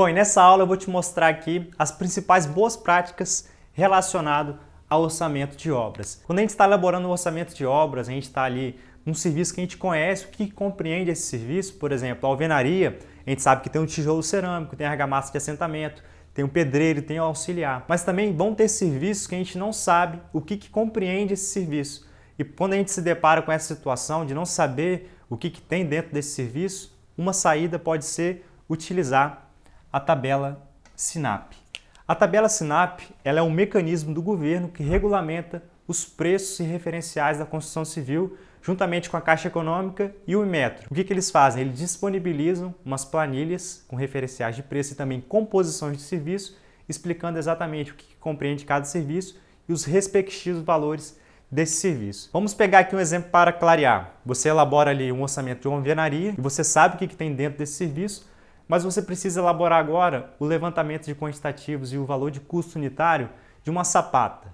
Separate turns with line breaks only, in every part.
Bom, e nessa aula eu vou te mostrar aqui as principais boas práticas relacionado ao orçamento de obras. Quando a gente está elaborando um orçamento de obras, a gente está ali num serviço que a gente conhece, o que compreende esse serviço, por exemplo, a alvenaria, a gente sabe que tem um tijolo cerâmico, tem argamassa de assentamento, tem um pedreiro, tem o um auxiliar. Mas também vão é ter serviços que a gente não sabe o que, que compreende esse serviço. E quando a gente se depara com essa situação de não saber o que, que tem dentro desse serviço, uma saída pode ser utilizar a tabela SINAP. A tabela SINAP ela é um mecanismo do governo que regulamenta os preços e referenciais da construção civil juntamente com a Caixa Econômica e o Imetro. O que, que eles fazem? Eles disponibilizam umas planilhas com referenciais de preço e também composições de serviço, explicando exatamente o que compreende cada serviço e os respectivos valores desse serviço. Vamos pegar aqui um exemplo para clarear. Você elabora ali um orçamento de uma alvenaria e você sabe o que, que tem dentro desse serviço, mas você precisa elaborar agora o levantamento de quantitativos e o valor de custo unitário de uma sapata.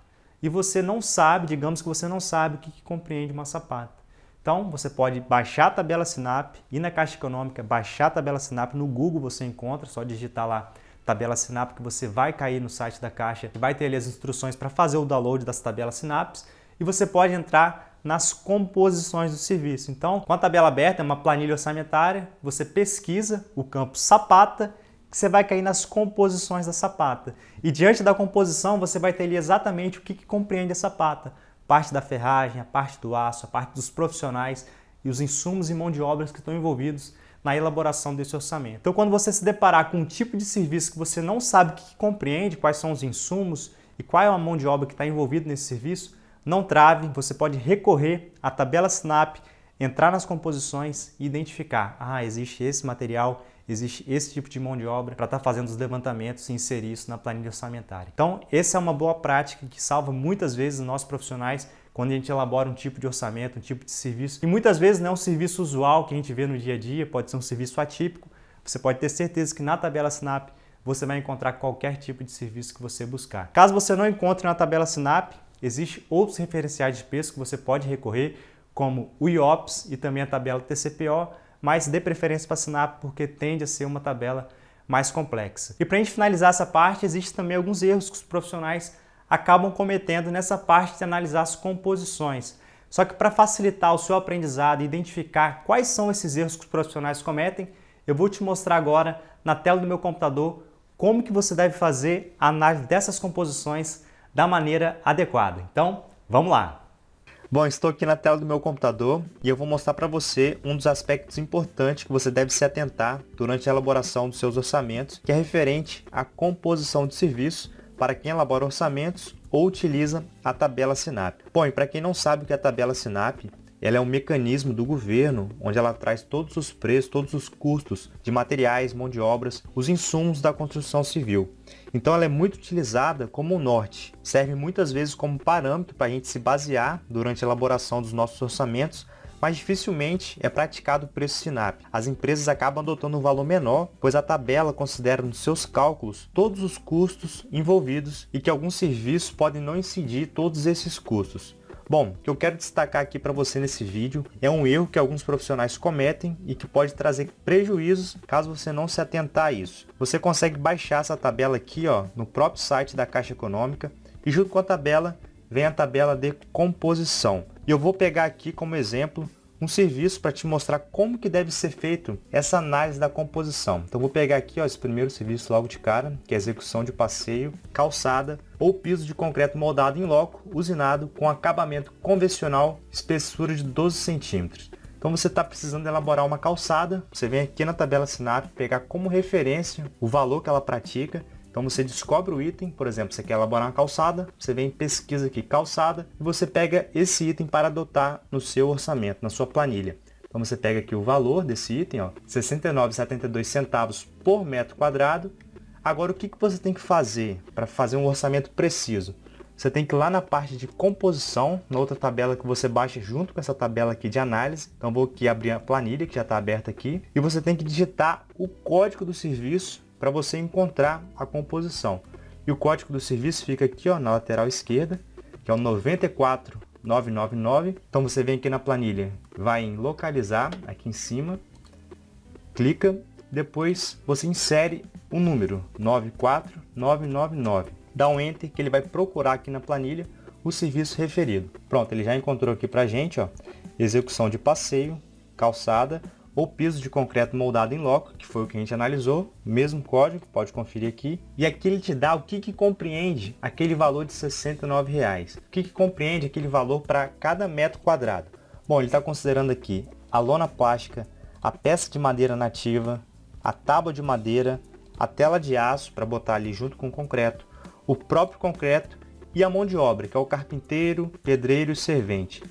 E você não sabe, digamos que você não sabe o que, que compreende uma sapata. Então, você pode baixar a tabela SINAP, ir na Caixa Econômica, baixar a tabela SINAP, no Google você encontra, só digitar lá tabela SINAP que você vai cair no site da Caixa, vai ter ali as instruções para fazer o download das tabelas SINAPs e você pode entrar nas composições do serviço. Então, com a tabela aberta, é uma planilha orçamentária, você pesquisa o campo sapata que você vai cair nas composições da sapata. E diante da composição, você vai ter ali exatamente o que, que compreende a sapata. Parte da ferragem, a parte do aço, a parte dos profissionais e os insumos e mão de obras que estão envolvidos na elaboração desse orçamento. Então, quando você se deparar com um tipo de serviço que você não sabe o que, que compreende, quais são os insumos e qual é a mão de obra que está envolvida nesse serviço, não trave, você pode recorrer à tabela Snap, entrar nas composições e identificar: ah, existe esse material, existe esse tipo de mão de obra para estar tá fazendo os levantamentos e inserir isso na planilha orçamentária. Então, essa é uma boa prática que salva muitas vezes nós nossos profissionais quando a gente elabora um tipo de orçamento, um tipo de serviço, E muitas vezes não é um serviço usual que a gente vê no dia a dia, pode ser um serviço atípico. Você pode ter certeza que na tabela Snap você vai encontrar qualquer tipo de serviço que você buscar. Caso você não encontre na tabela Sinap, Existem outros referenciais de peso que você pode recorrer, como o IOPS e também a tabela TCPO, mas dê preferência para a SINAP porque tende a ser uma tabela mais complexa. E para a gente finalizar essa parte, existem também alguns erros que os profissionais acabam cometendo nessa parte de analisar as composições. Só que para facilitar o seu aprendizado e identificar quais são esses erros que os profissionais cometem, eu vou te mostrar agora na tela do meu computador como que você deve fazer a análise dessas composições da maneira adequada. Então, vamos lá! Bom, estou aqui na tela do meu computador e eu vou mostrar para você um dos aspectos importantes que você deve se atentar durante a elaboração dos seus orçamentos, que é referente à composição de serviços para quem elabora orçamentos ou utiliza a tabela SINAP. Bom, e para quem não sabe o que é a tabela SINAP, ela é um mecanismo do governo onde ela traz todos os preços, todos os custos de materiais, mão de obras, os insumos da construção civil. Então ela é muito utilizada como um norte, serve muitas vezes como parâmetro para a gente se basear durante a elaboração dos nossos orçamentos mas dificilmente é praticado o preço SINAP. As empresas acabam adotando um valor menor, pois a tabela considera nos seus cálculos todos os custos envolvidos e que alguns serviços podem não incidir todos esses custos. Bom, o que eu quero destacar aqui para você nesse vídeo é um erro que alguns profissionais cometem e que pode trazer prejuízos caso você não se atentar a isso. Você consegue baixar essa tabela aqui ó, no próprio site da Caixa Econômica e junto com a tabela vem a tabela de composição. E eu vou pegar aqui como exemplo um serviço para te mostrar como que deve ser feito essa análise da composição. Então vou pegar aqui ó, esse primeiro serviço logo de cara, que é execução de passeio, calçada ou piso de concreto moldado em loco, usinado com acabamento convencional, espessura de 12 centímetros. Então você está precisando elaborar uma calçada, você vem aqui na tabela SINAP, pegar como referência o valor que ela pratica então você descobre o item, por exemplo, você quer elaborar uma calçada, você vem pesquisa aqui calçada e você pega esse item para adotar no seu orçamento, na sua planilha. Então você pega aqui o valor desse item, ó, 69,72 centavos por metro quadrado. Agora o que, que você tem que fazer para fazer um orçamento preciso? Você tem que ir lá na parte de composição, na outra tabela que você baixa junto com essa tabela aqui de análise. Então vou aqui abrir a planilha que já está aberta aqui. E você tem que digitar o código do serviço para você encontrar a composição. E o código do serviço fica aqui ó, na lateral esquerda, que é o 94999. Então você vem aqui na planilha, vai em localizar, aqui em cima, clica, depois você insere o número 94999. Dá um Enter que ele vai procurar aqui na planilha o serviço referido. Pronto, ele já encontrou aqui para gente, ó, execução de passeio, calçada, ou piso de concreto moldado em loco, que foi o que a gente analisou, mesmo código, pode conferir aqui. E aqui ele te dá o que, que compreende aquele valor de R$ 69,00. O que, que compreende aquele valor para cada metro quadrado. Bom, ele está considerando aqui a lona plástica, a peça de madeira nativa, a tábua de madeira, a tela de aço para botar ali junto com o concreto, o próprio concreto e a mão de obra, que é o carpinteiro, pedreiro e servente.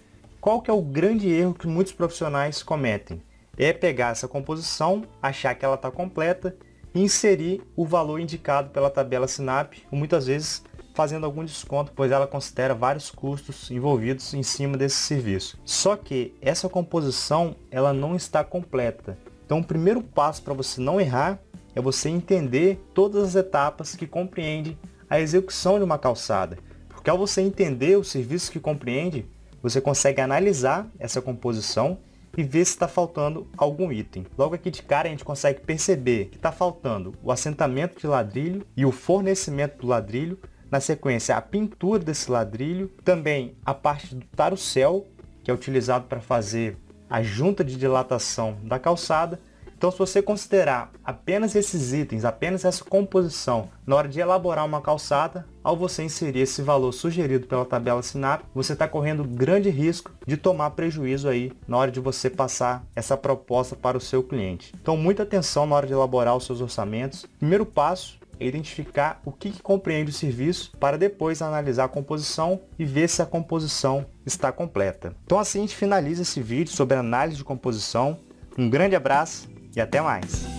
Qual que é o grande erro que muitos profissionais cometem? é pegar essa composição, achar que ela está completa e inserir o valor indicado pela tabela SINAP, ou muitas vezes fazendo algum desconto, pois ela considera vários custos envolvidos em cima desse serviço. Só que essa composição ela não está completa. Então o primeiro passo para você não errar é você entender todas as etapas que compreende a execução de uma calçada. Porque ao você entender o serviço que compreende, você consegue analisar essa composição e ver se está faltando algum item. Logo aqui de cara a gente consegue perceber que está faltando o assentamento de ladrilho e o fornecimento do ladrilho, na sequência a pintura desse ladrilho, também a parte do tarucel, que é utilizado para fazer a junta de dilatação da calçada, então, se você considerar apenas esses itens, apenas essa composição, na hora de elaborar uma calçada, ao você inserir esse valor sugerido pela tabela SINAP, você está correndo grande risco de tomar prejuízo aí na hora de você passar essa proposta para o seu cliente. Então, muita atenção na hora de elaborar os seus orçamentos. Primeiro passo, é identificar o que, que, compreende o serviço para depois analisar a composição e ver se a composição está completa. Então assim a gente finaliza esse vídeo sobre análise de composição. Um grande abraço e até mais!